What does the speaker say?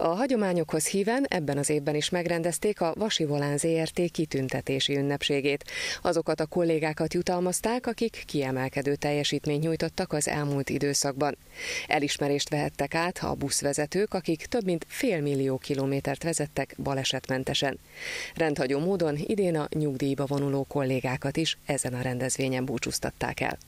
A hagyományokhoz híven ebben az évben is megrendezték a Vasi Volán ZRT kitüntetési ünnepségét. Azokat a kollégákat jutalmazták, akik kiemelkedő teljesítményt nyújtottak az elmúlt időszakban. Elismerést vehettek át a buszvezetők, akik több mint fél millió kilométert vezettek balesetmentesen. Rendhagyó módon idén a nyugdíjba vonuló kollégákat is ezen a rendezvényen búcsúztatták el.